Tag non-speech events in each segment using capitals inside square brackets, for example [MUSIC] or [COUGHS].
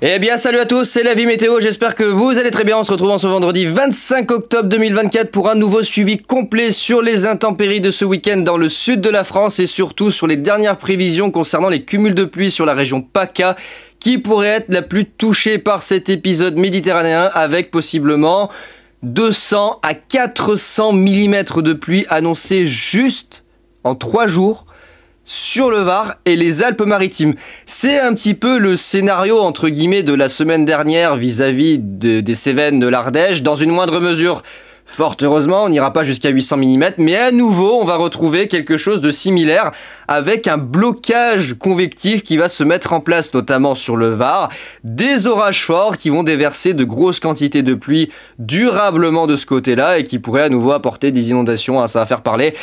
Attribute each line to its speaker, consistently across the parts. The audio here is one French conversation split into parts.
Speaker 1: Eh bien salut à tous, c'est la vie météo, j'espère que vous allez très bien, on se retrouve en ce vendredi 25 octobre 2024 pour un nouveau suivi complet sur les intempéries de ce week-end dans le sud de la France et surtout sur les dernières prévisions concernant les cumuls de pluie sur la région PACA qui pourrait être la plus touchée par cet épisode méditerranéen avec possiblement 200 à 400 mm de pluie annoncés juste en 3 jours sur le Var et les Alpes-Maritimes. C'est un petit peu le scénario entre guillemets de la semaine dernière vis-à-vis des Cévennes de l'Ardèche, dans une moindre mesure. Fort heureusement, on n'ira pas jusqu'à 800 mm, mais à nouveau, on va retrouver quelque chose de similaire avec un blocage convectif qui va se mettre en place, notamment sur le Var. Des orages forts qui vont déverser de grosses quantités de pluie durablement de ce côté-là et qui pourraient à nouveau apporter des inondations. Hein, ça va faire parler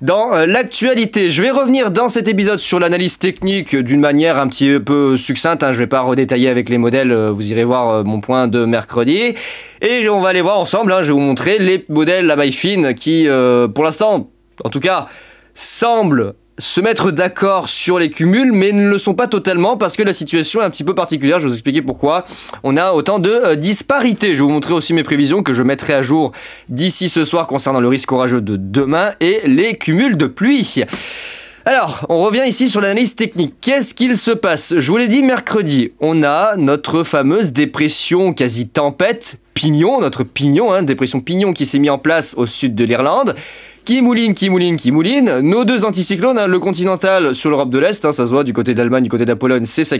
Speaker 1: dans euh, l'actualité. Je vais revenir dans cet épisode sur l'analyse technique d'une manière un petit peu succincte. Hein. Je ne vais pas redétailler avec les modèles, euh, vous irez voir euh, mon point de mercredi. Et on va aller voir ensemble, hein, je vais vous montrer les modèles à maille fine qui, euh, pour l'instant, en tout cas, semblent se mettre d'accord sur les cumuls, mais ne le sont pas totalement parce que la situation est un petit peu particulière. Je vais vous expliquer pourquoi. On a autant de euh, disparités. Je vais vous montrer aussi mes prévisions que je mettrai à jour d'ici ce soir concernant le risque orageux de demain et les cumuls de pluie. Alors, on revient ici sur l'analyse technique. Qu'est-ce qu'il se passe Je vous l'ai dit mercredi, on a notre fameuse dépression quasi tempête, pignon, notre pignon, hein, dépression pignon qui s'est mis en place au sud de l'Irlande, qui mouline, qui mouline, qui mouline. Nos deux anticyclones, hein, le continental sur l'Europe de l'Est, hein, ça se voit du côté d'Allemagne, du côté de la Pologne, c'est ça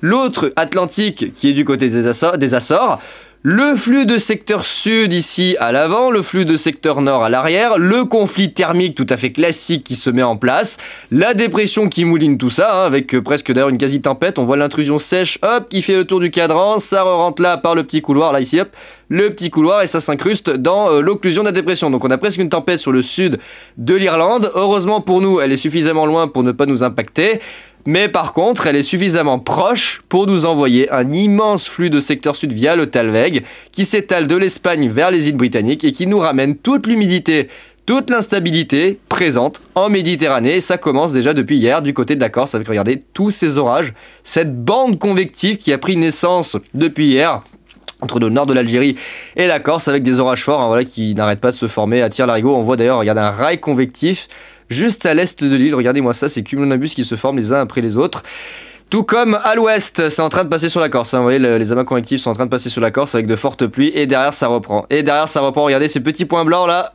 Speaker 1: L'autre, Atlantique, qui est du côté des, Des Açores le flux de secteur sud ici à l'avant, le flux de secteur nord à l'arrière, le conflit thermique tout à fait classique qui se met en place, la dépression qui mouline tout ça, hein, avec euh, presque d'ailleurs une quasi-tempête, on voit l'intrusion sèche, hop, qui fait le tour du cadran, ça rentre là par le petit couloir, là ici, hop, le petit couloir et ça s'incruste dans euh, l'occlusion de la dépression. Donc on a presque une tempête sur le sud de l'Irlande, heureusement pour nous, elle est suffisamment loin pour ne pas nous impacter. Mais par contre, elle est suffisamment proche pour nous envoyer un immense flux de secteur sud via le Talweg, qui s'étale de l'Espagne vers les îles britanniques et qui nous ramène toute l'humidité, toute l'instabilité présente en Méditerranée. Et ça commence déjà depuis hier du côté de la Corse avec, regardez, tous ces orages, cette bande convective qui a pris naissance depuis hier entre le nord de l'Algérie et la Corse avec des orages forts hein, voilà, qui n'arrêtent pas de se former à tir larigot On voit d'ailleurs, regardez, un rail convectif juste à l'est de l'île. Regardez-moi ça, c'est cumulonimbus qui se forment les uns après les autres. Tout comme à l'ouest, c'est en train de passer sur la Corse. Hein. Vous voyez, les amas convectifs sont en train de passer sur la Corse avec de fortes pluies. Et derrière, ça reprend. Et derrière, ça reprend. Regardez ces petits points blancs là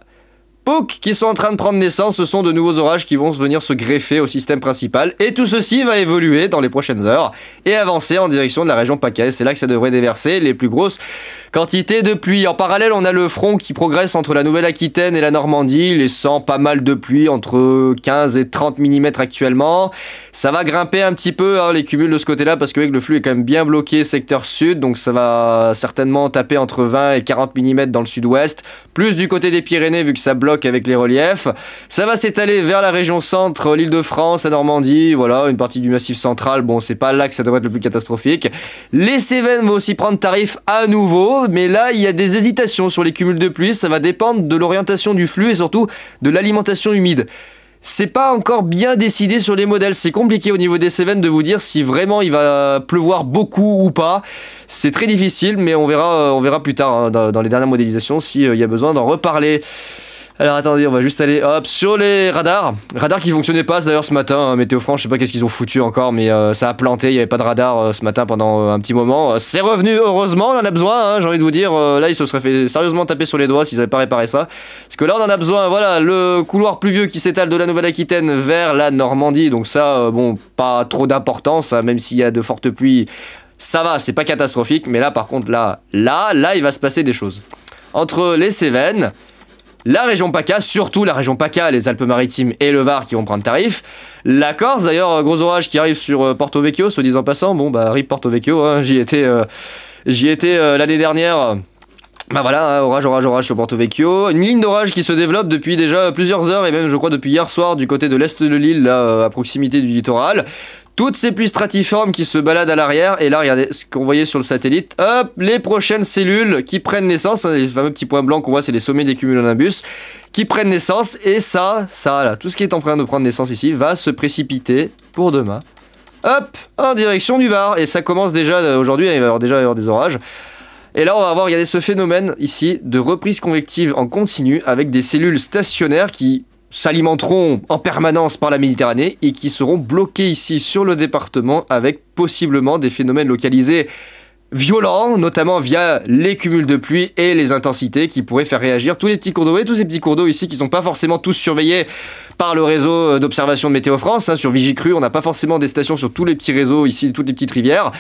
Speaker 1: qui sont en train de prendre naissance, ce sont de nouveaux orages qui vont venir se greffer au système principal et tout ceci va évoluer dans les prochaines heures et avancer en direction de la région PACA. C'est là que ça devrait déverser les plus grosses quantités de pluie. En parallèle, on a le front qui progresse entre la Nouvelle-Aquitaine et la Normandie, laissant pas mal de pluie entre 15 et 30 mm actuellement. Ça va grimper un petit peu hein, les cumuls de ce côté-là parce que, le flux est quand même bien bloqué secteur sud, donc ça va certainement taper entre 20 et 40 mm dans le sud-ouest, plus du côté des Pyrénées vu que ça bloque avec les reliefs. Ça va s'étaler vers la région centre, l'île de France, la Normandie, voilà, une partie du massif central. Bon, c'est pas là que ça devrait être le plus catastrophique. Les Cévennes vont aussi prendre tarif à nouveau, mais là, il y a des hésitations sur les cumuls de pluie. Ça va dépendre de l'orientation du flux et surtout de l'alimentation humide. C'est pas encore bien décidé sur les modèles. C'est compliqué au niveau des Cévennes de vous dire si vraiment il va pleuvoir beaucoup ou pas. C'est très difficile, mais on verra, euh, on verra plus tard hein, dans, les dernières modélisations s'il euh, y a besoin d'en reparler. Alors attendez, on va juste aller hop sur les radars. Radars qui fonctionnaient pas d'ailleurs ce matin. Hein. Météo France, je sais pas qu'est-ce qu'ils ont foutu encore, mais euh, ça a planté. Il y avait pas de radar euh, ce matin pendant euh, un petit moment. C'est revenu heureusement, on en a besoin. Hein, j'ai envie de vous dire, là ils se seraient fait sérieusement taper sur les doigts s'ils avaient pas réparé ça. Parce que là on en a besoin. Voilà le couloir pluvieux qui s'étale de la Nouvelle-Aquitaine vers la Normandie. Donc ça, bon, pas trop d'importance, hein, même s'il y a de fortes pluies. Ça va, c'est pas catastrophique, mais là par contre là, là, là, il va se passer des choses. Entre les Cévennes la région PACA, surtout la région PACA, les Alpes-Maritimes et le Var qui vont prendre tarif. La Corse, d'ailleurs, gros orage qui arrive sur euh, Porto Vecchio, se disant passant, bon bah arrive Porto Vecchio, hein, j'y étais, euh, j'y étais euh, l'année dernière. Bah voilà, hein, orage, orage, orage sur Porto Vecchio. Une ligne d'orage qui se développe depuis déjà plusieurs heures et même je crois depuis hier soir du côté de l'est de l'île, là, à proximité du littoral. Toutes ces pluies stratiformes qui se baladent à l'arrière. Et là, regardez ce qu'on voyait sur le satellite. Hop, les prochaines cellules qui prennent naissance. Hein, les fameux petits points blancs qu'on voit, c'est les sommets des cumulonimbus qui prennent naissance. Et ça, ça, là, tout ce qui est en train de prendre naissance ici va se précipiter pour demain. Hop, en direction du Var. Et ça commence déjà euh, aujourd'hui. Il va y avoir déjà des orages. Et là, on va avoir, regardez ce phénomène ici de reprise convective en continu avec des cellules stationnaires qui s'alimenteront en permanence par la Méditerranée et qui seront bloqués ici sur le département avec possiblement des phénomènes localisés violents, notamment via les cumuls de pluie et les intensités qui pourraient faire réagir tous les petits cours d'eau et tous ces petits cours d'eau ici qui ne sont pas forcément tous surveillés par le réseau d'observation de Météo France. Hein. sur Vigicru, on n'a pas forcément des stations sur tous les petits réseaux ici, toutes les petites rivières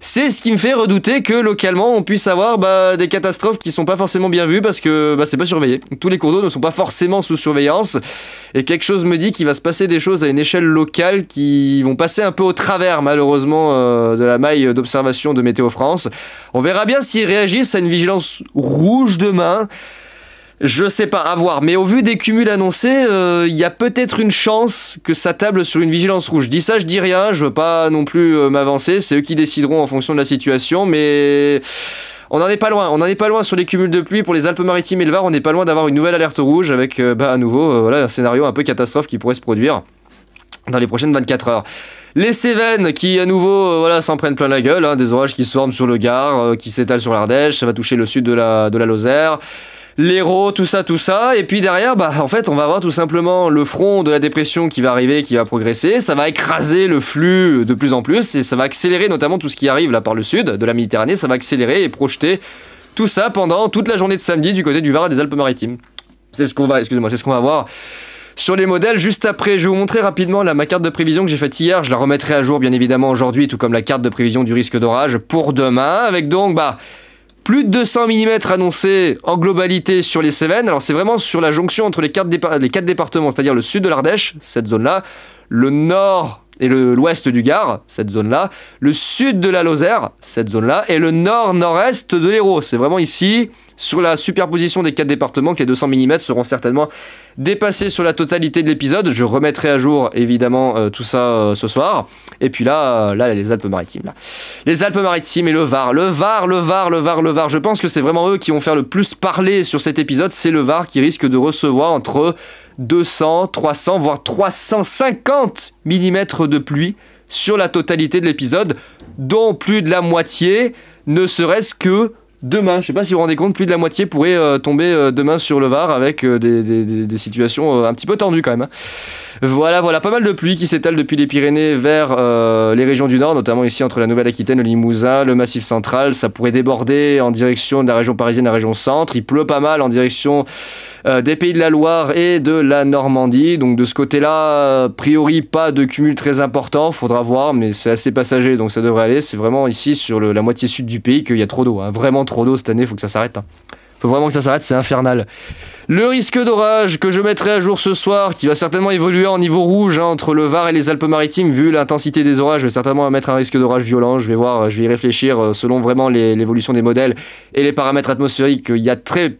Speaker 1: c'est ce qui me fait redouter que localement on puisse avoir bah, des catastrophes qui sont pas forcément bien vues parce que bah, c'est pas surveillé. Tous les cours d'eau ne sont pas forcément sous surveillance et quelque chose me dit qu'il va se passer des choses à une échelle locale qui vont passer un peu au travers malheureusement euh, de la maille d'observation de Météo France. On verra bien s'ils réagissent à une vigilance rouge demain. Je sais pas, à voir. Mais au vu des cumuls annoncés, euh, il y a peut-être une chance que ça table sur une vigilance rouge. Dit dis ça, je dis rien, je veux pas non plus euh, m'avancer, c'est eux qui décideront en fonction de la situation, mais... On n'en est pas loin, on n'en est pas loin sur les cumuls de pluie pour les Alpes-Maritimes et le Var, on n'est pas loin d'avoir une nouvelle alerte rouge avec euh, bah, à nouveau voilà, un scénario un peu catastrophe qui pourrait se produire dans les prochaines 24 heures. Les Cévennes qui à nouveau voilà, s'en prennent plein la gueule, hein. des orages qui se forment sur le Gard, qui s'étalent sur l'Ardèche, ça va toucher le sud de la, de la Lozère l'héros, tout ça, tout ça. Et puis derrière, bah, en fait, on va avoir tout simplement le front de la dépression qui va arriver, qui va progresser. Ça va écraser le flux de plus en plus et ça va accélérer notamment tout ce qui arrive là par le sud de la Méditerranée. Ça va accélérer et projeter tout ça pendant toute la journée de samedi du côté du Var et des Alpes-Maritimes. C'est ce qu'on va, excusez-moi, c'est ce qu'on va voir sur les modèles juste après. Je vais vous montrer rapidement la, ma carte de prévision que j'ai faite hier. Je la remettrai à jour bien évidemment aujourd'hui, tout comme la carte de prévision du risque d'orage pour demain, avec donc bah plus de 200 mm annoncés en globalité sur les Cévennes. Alors c'est vraiment sur la jonction entre les quatre, départements, c'est-à-dire le sud de l'Ardèche, cette zone-là, le nord et l'ouest du Gard, cette zone-là, le sud de la Lozère, cette zone-là, et le nord-nord-est de l'Hérault. C'est vraiment ici sur la superposition des quatre départements que les 200 mm seront certainement dépassés sur la totalité de l'épisode. Je remettrai à jour évidemment euh, tout ça euh, ce soir. Et puis là, euh, là les Alpes-Maritimes. Les Alpes-Maritimes et le Var. Le Var, le Var, le Var, le Var. Je pense que c'est vraiment eux qui vont faire le plus parler sur cet épisode. C'est le Var qui risque de recevoir entre 200, 300, voire 350 mm de pluie sur la totalité de l'épisode, dont plus de la moitié ne serait-ce que demain. Je ne sais pas si vous vous rendez compte, plus de la moitié pourrait euh, tomber euh, demain sur le VAR avec euh, des, situations un petit peu tendues quand même. Hein. Voilà, voilà, pas mal de pluie qui s'étale depuis les Pyrénées vers euh, les régions du Nord, notamment ici entre la Nouvelle-Aquitaine, le Limousin, le Massif central. Ça pourrait déborder en direction de la région parisienne, la région centre. Il pleut pas mal en direction euh, des Pays de la Loire et de la Normandie. Donc de ce côté-là, a priori, pas de cumul très important. Faudra voir, mais c'est assez passager, donc ça devrait aller. C'est vraiment ici sur la moitié sud du pays qu'il y a trop d'eau. Hein. Vraiment trop d'eau cette année, il faut que ça s'arrête. Hein. Faut vraiment que ça s'arrête, c'est infernal. Le risque d'orage que je mettrai à jour ce soir, qui va certainement évoluer en niveau rouge hein, entre le Var et les Alpes-Maritimes, vu l'intensité des orages, je vais certainement mettre un risque d'orage violent. Je vais voir, je vais y réfléchir euh, selon vraiment l'évolution des modèles et les paramètres atmosphériques. Il y a très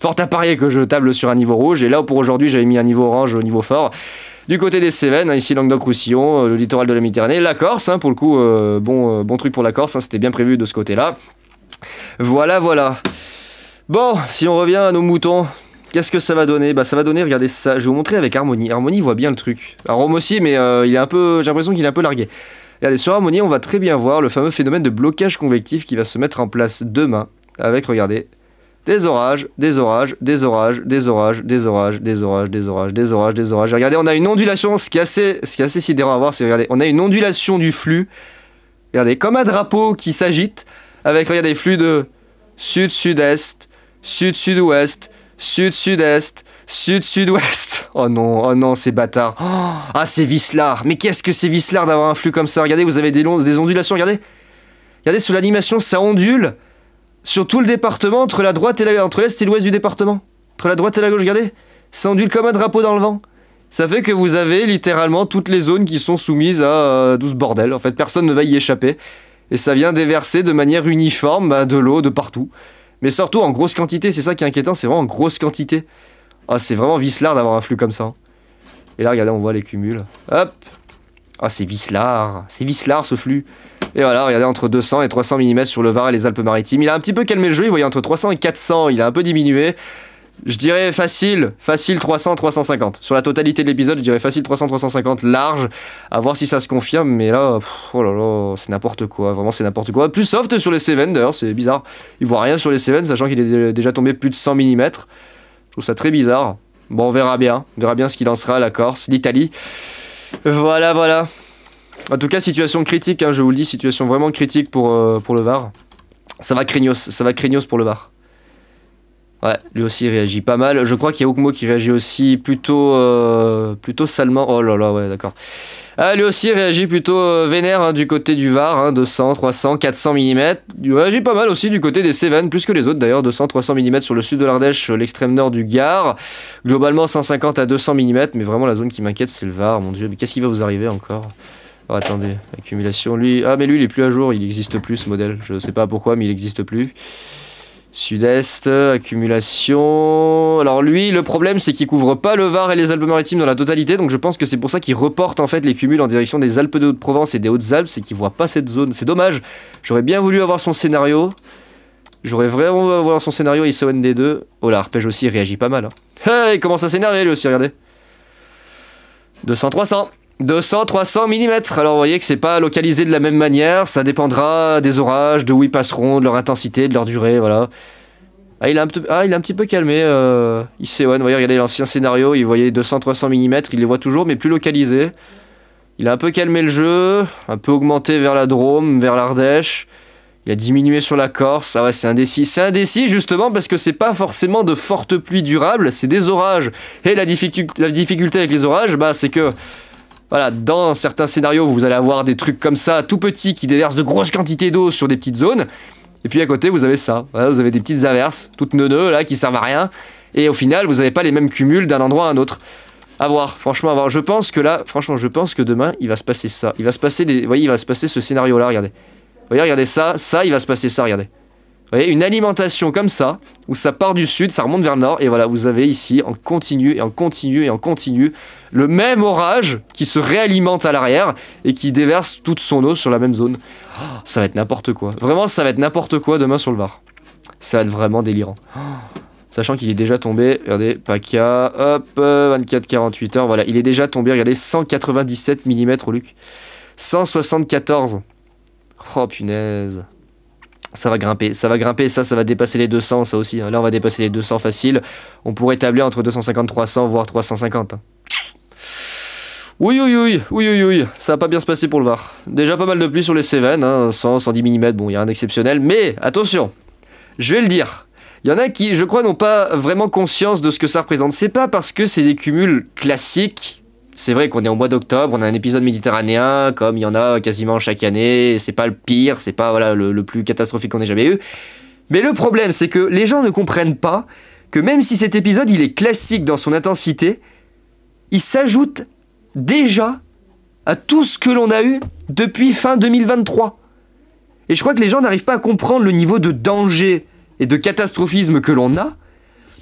Speaker 1: fort à parier que je table sur un niveau rouge. Et là, pour aujourd'hui, j'avais mis un niveau orange au niveau fort. Du côté des Cévennes, hein, ici Languedoc-Roussillon, euh, le littoral de la Méditerranée, la Corse, hein, pour le coup, euh, bon, bon truc pour la Corse, c'était bien prévu de ce côté-là. Voilà, voilà. Bon, si on revient à nos moutons, qu'est-ce que ça va donner Bah ça va donner, regardez ça, je vais vous montrer avec Harmonie. Harmonie voit bien le truc. Alors Rome aussi, mais euh, il est un peu, j'ai l'impression qu'il est un peu largué. Regardez, sur Harmonie, on va très bien voir le fameux phénomène de blocage convectif qui va se mettre en place demain avec, regardez, des orages, des orages, des orages, des orages, des orages, des orages, des orages, des orages, des orages. Regardez, on a une ondulation, ce qui assez, ce qui est assez sidérant à voir, c'est regardez, on a une ondulation du flux. Regardez, comme un drapeau qui s'agite, avec regardez, flux de sud, sud-est, sud-sud-ouest, sud-sud-est, sud-sud-ouest. [LAUGHS] Oh non, oh non, ces bâtards. [GASPS] ah, c'est Vislard Mais qu'est-ce que c'est Vislard d'avoir un flux comme ça Regardez, vous avez des, ondulations, regardez. Regardez, sur l'animation, ça ondule sur tout le département, entre la droite et la, entre l'est et l'ouest du département. Entre la droite et la gauche, regardez. Ça ondule comme un drapeau dans le vent. Ça fait que vous avez littéralement toutes les zones qui sont soumises à 12 euh, ce bordel. En fait, personne ne va y échapper. Et ça vient déverser de manière uniforme bah, de l'eau de partout. Mais surtout en grosse quantité, c'est ça qui est inquiétant, c'est vraiment en grosse quantité. Ah, c'est vraiment vicelard d'avoir un flux comme ça. Hein. Et là, regardez, on voit les cumuls. Hop Ah, c'est vicelard C'est vicelard ce flux Et voilà, regardez, entre 200 et 300 mm sur le Var et les Alpes-Maritimes. Il a un petit peu calmé le jeu, il voyait entre 300 et 400, il a un peu diminué. Je dirais facile, facile 300, 350. Sur la totalité de l'épisode, je dirais facile 300, 350, large. À voir si ça se confirme, mais là, oh là là, c'est n'importe quoi. Vraiment, c'est n'importe quoi. Plus soft sur les Seven d'ailleurs, c'est bizarre. Il voit rien sur les Seven, sachant qu'il est déjà tombé plus de 100 mm. Je trouve ça très bizarre. Bon, on verra bien. On verra bien ce qu'il lancera la Corse, l'Italie. Voilà, voilà. En tout cas, situation critique, hein, je vous le dis, situation vraiment critique pour, euh, pour le VAR. Ça va craignos, ça va craignos pour le VAR. Ouais, lui aussi il réagit pas mal. Je crois qu'il y a Okmo qui réagit aussi plutôt, euh, plutôt salement. Oh là là, ouais, d'accord. Ah, lui aussi réagit plutôt euh, vénère hein, du côté du VAR, 200, 300, 400 mm. Il réagit pas mal aussi du côté des Cévennes, plus que les autres d'ailleurs, 200, 300 mm sur le sud de l'Ardèche, euh, l'extrême nord du Gard. Globalement 150 à 200 mm, mais vraiment la zone qui m'inquiète c'est le VAR, mon dieu, mais qu'est-ce qui va vous arriver encore oh, attendez, accumulation, lui. Ah, mais lui, il est plus à jour, il existe plus ce modèle. Je sais pas pourquoi, mais il existe plus. Sud-Est, accumulation. Alors lui, le problème, c'est qu'il couvre pas le Var et les Alpes-Maritimes dans la totalité, donc je pense que c'est pour ça qu'il reporte en fait les cumuls en direction des Alpes de Haute-Provence et des Hautes-Alpes, c'est qu'il voit pas cette zone. C'est dommage. J'aurais bien voulu avoir son scénario. J'aurais vraiment voulu avoir son scénario ISON des deux. Oh là, Arpège aussi, il réagit pas mal. Hein. Hey, il commence à s'énerver lui aussi, regardez. 200-300. 200, 300 mm. Alors vous voyez que c'est pas localisé de la même manière, ça dépendra des orages, de où ils passeront, de leur intensité, de leur durée, voilà. Ah, il a un, ah, il a un petit peu calmé, euh, Vous voyez, regardez l'ancien scénario, il voyait 200, 300 mm, il les voit toujours, mais plus localisé Il a un peu calmé le jeu, un peu augmenté vers la Drôme, vers l'Ardèche. Il a diminué sur la Corse. Ah ouais, c'est indécis. C'est indécis justement parce que c'est pas forcément de fortes pluies durables, c'est des orages. Et la difficulté, la difficulté avec les orages, bah, c'est que voilà, dans certains scénarios, vous allez avoir des trucs comme ça, tout petits, qui déversent de grosses quantités d'eau sur des petites zones. Et puis à côté, vous avez ça. vous avez des petites averses, toutes neuneux, là, qui servent à rien. Et au final, vous n'avez pas les mêmes cumuls d'un endroit à un autre. À voir, franchement, à Je pense que là, franchement, je pense que demain, il va se passer ça. Il va se passer des. Vous voyez, il va se passer ce scénario-là, regardez. Vous voyez, regardez ça, ça, il va se passer ça, regardez. Vous voyez, une alimentation comme ça, où ça part du sud, ça remonte vers le nord, et voilà, vous avez ici, en continu, et en continu, et en continu, le même orage qui se réalimente à l'arrière, et qui déverse toute son eau sur la même zone. Ah, ça va être n'importe quoi. Vraiment, ça va être n'importe quoi demain sur le Var. Ça va être vraiment délirant. Ah, sachant qu'il est déjà tombé, regardez, Paca, hop, 24, euh, 48 heures, voilà, il est déjà tombé, regardez, 197 mm au Luc. 174. Oh punaise. Ça va grimper, ça va grimper, ça, ça va dépasser les 200, ça aussi. Hein. Là, on va dépasser les 200 facile. On pourrait établir entre 250, 300, voire 350. Hein. Oui, oui, oui, oui, oui, oui, ça va pas bien se passer pour le voir. Déjà pas mal de pluie sur les Cévennes, 100, 110 mm, bon, il y a un exceptionnel, mais attention, je vais le dire. Il y en a qui, je crois, n'ont pas vraiment conscience de ce que ça représente. C'est pas parce que c'est des cumuls classiques c'est vrai qu'on est en mois d'octobre, on a un épisode méditerranéen, comme il y en a quasiment chaque année, c'est pas le pire, c'est pas voilà, le, le plus catastrophique qu'on ait jamais eu. Mais le problème, c'est que les gens ne comprennent pas que même si cet épisode, il est classique dans son intensité, il s'ajoute déjà à tout ce que l'on a eu depuis fin 2023. Et je crois que les gens n'arrivent pas à comprendre le niveau de danger et de catastrophisme que l'on a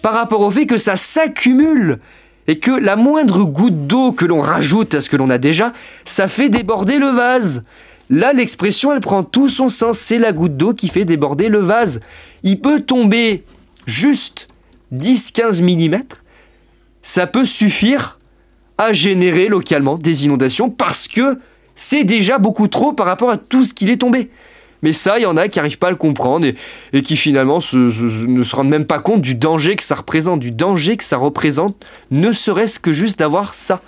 Speaker 1: par rapport au fait que ça s'accumule et que la moindre goutte d'eau que l'on rajoute à ce que l'on a déjà, ça fait déborder le vase. Là, l'expression, elle prend tout son sens. C'est la goutte d'eau qui fait déborder le vase. Il peut tomber juste 10-15 mm. Ça peut suffire à générer localement des inondations parce que c'est déjà beaucoup trop par rapport à tout ce qu'il est tombé. Mais ça, il y en a qui n'arrivent pas à le comprendre et, qui finalement ne se rendent même pas compte du danger que ça représente, du danger que ça représente, ne serait-ce que juste d'avoir ça.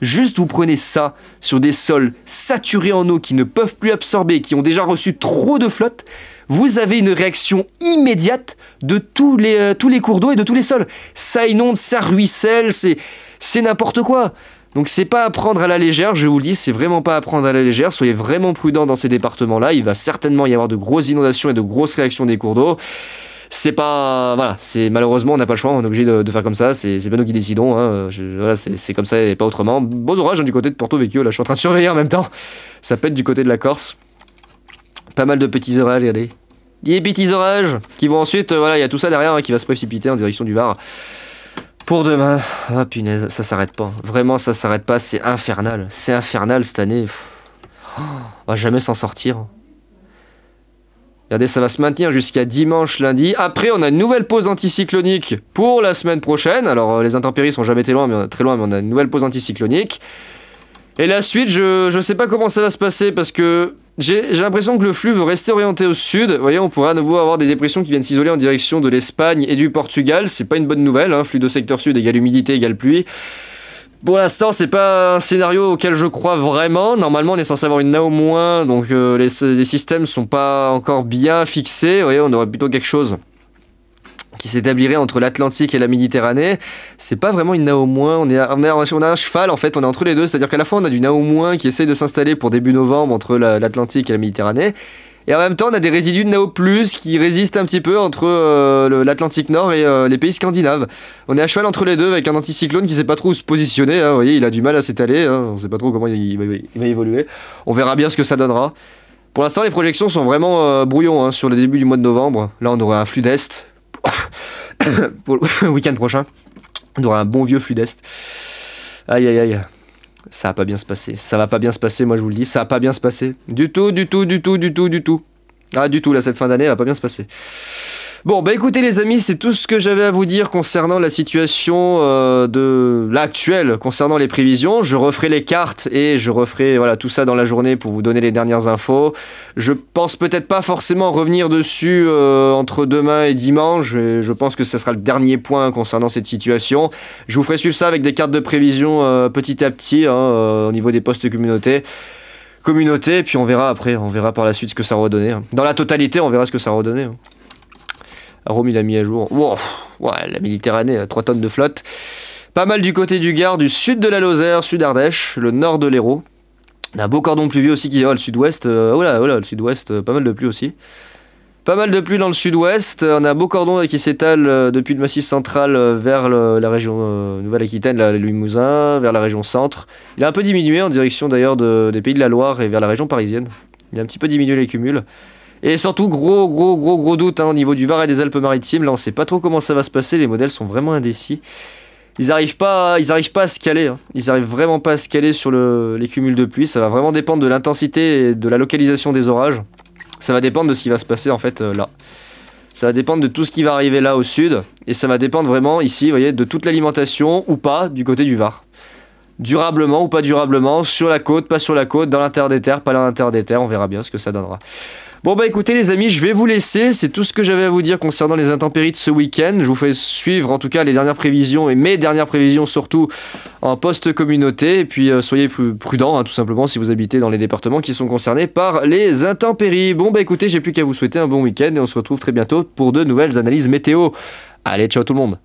Speaker 1: Juste vous prenez ça sur des sols saturés en eau qui ne peuvent plus absorber, qui ont déjà reçu trop de flotte, vous avez une réaction immédiate de tous les, euh, tous les cours d'eau et de tous les sols. Ça inonde, ça ruisselle, c'est n'importe quoi. Donc c'est pas à prendre à la légère, je vous le dis, c'est vraiment pas à prendre à la légère. Soyez vraiment prudents dans ces départements-là. Il va certainement y avoir de grosses inondations et de grosses réactions des cours d'eau. C'est pas. Voilà, c'est malheureusement, on n'a pas le choix, on est obligé de, faire comme ça, c'est pas nous qui décidons, hein. voilà, c'est comme ça et pas autrement. Beaux orages hein, du côté de Porto Vecchio, là je suis en train de surveiller en même temps. Ça pète du côté de la Corse. Pas mal de petits orages, regardez. Des petits orages qui vont ensuite, euh, voilà, il y a tout ça derrière hein, qui va se précipiter en direction du Var. Pour demain, ah punaise, ça s'arrête pas. Vraiment, ça s'arrête pas, c'est infernal. C'est infernal cette année. Oh, on va jamais s'en sortir. Regardez, ça va se maintenir jusqu'à dimanche, lundi. Après, on a une nouvelle pause anticyclonique pour la semaine prochaine. Alors, euh, les intempéries sont jamais très loin, mais on euh, a, très loin, on a une nouvelle pause anticyclonique. Et la suite, je, ne sais pas comment ça va se passer parce que j'ai l'impression que le flux veut rester orienté au sud. Vous voyez, on pourrait à nouveau avoir des dépressions qui viennent s'isoler en direction de l'Espagne et du Portugal. C'est pas une bonne nouvelle. Hein. Flux de secteur sud égale humidité égale pluie. Pour l'instant, c'est pas un scénario auquel je crois vraiment. Normalement, on est censé avoir une na au moins, donc euh, les, les, systèmes sont pas encore bien fixés. Vous voyez, on aurait plutôt quelque chose qui s'établirait entre l'Atlantique et la Méditerranée. C'est pas vraiment une nao on, on, a, un cheval en fait, on est entre les deux, c'est-à-dire qu'à la fois on a du Nao-moins qui essaye de s'installer pour début novembre entre l'Atlantique et la Méditerranée. Et en même temps, on a des résidus de Nao Plus qui résistent un petit peu entre euh, l'Atlantique Nord et euh, les pays scandinaves. On est à cheval entre les deux avec un anticyclone qui sait pas trop où se positionner. Hein. vous voyez, il a du mal à s'étaler. Hein. on sait pas trop comment il, va, évoluer. On verra bien ce que ça donnera. Pour l'instant, les projections sont vraiment euh, brouillons hein, sur le début du mois de novembre. Là, on aura un flux d'Est [COUGHS] pour le week-end prochain. On aura un bon vieux flux d'Est. Aïe, aïe, aïe. Ça va pas bien se passer. Ça va pas bien se passer, moi je vous le dis. Ça va pas bien se passer. Du tout, du tout, du tout, du tout, du tout. Ah, du tout, là, cette fin d'année, va pas bien se passer. Bon, bah écoutez les amis, c'est tout ce que j'avais à vous dire concernant la situation euh, de l'actuelle, concernant les prévisions. Je referai les cartes et je referai voilà, tout ça dans la journée pour vous donner les dernières infos. Je pense peut-être pas forcément revenir dessus euh, entre demain et dimanche. Et je pense que ce sera le dernier point concernant cette situation. Je vous ferai suivre ça avec des cartes de prévision euh, petit à petit hein, au niveau des postes communautés communauté, puis on verra après, on verra par la suite ce que ça va donner. Hein. Dans la totalité, on verra ce que ça va donner. Hein. Rome, il a mis à jour. la Méditerranée, 3 euh, tonnes de flotte. Pas mal du côté du Gard, du sud de la Lozère, sud Ardèche, le nord de l'Hérault. Un beau cordon pluvieux aussi qui. est le sud-ouest, oh le sud-ouest, euh, euh, pas mal de pluie aussi. Pas mal de pluie dans le sud-ouest. On a un beau cordon qui s'étale depuis le massif central vers la région Nouvelle-Aquitaine, le Limousin, vers la région centre. Il a un peu diminué en direction d'ailleurs des pays de la Loire et vers la région parisienne. Il a un petit peu diminué les cumuls. Et surtout, gros, gros, gros, gros doute hein, au niveau du Var et des Alpes-Maritimes. Là, on ne sait pas trop comment ça va se passer. Les modèles sont vraiment indécis. Ils n'arrivent pas, pas à se caler. Hein. Ils n'arrivent vraiment pas à se caler sur les cumuls de pluie. Ça va vraiment dépendre de l'intensité et de la localisation des orages. Ça va dépendre de ce qui va se passer en fait euh, là. Ça va dépendre de tout ce qui va arriver là au sud. Et ça va dépendre vraiment ici, vous voyez, de toute l'alimentation ou pas du côté du Var. Durablement ou pas durablement, sur la côte, pas sur la côte, dans l'intérieur des terres, pas dans l'intérieur des terres, on verra bien ce que ça donnera. Bon bah écoutez les amis, je vais vous laisser, c'est tout ce que j'avais à vous dire concernant les intempéries de ce week-end. Je vous fais suivre en tout cas les dernières prévisions et mes dernières prévisions surtout en poste communauté. Et puis euh, soyez plus prudents hein, tout simplement si vous habitez dans les départements qui sont concernés par les intempéries. Bon bah écoutez, j'ai plus qu'à vous souhaiter un bon week-end et on se retrouve très bientôt pour de nouvelles analyses météo. Allez, ciao tout le monde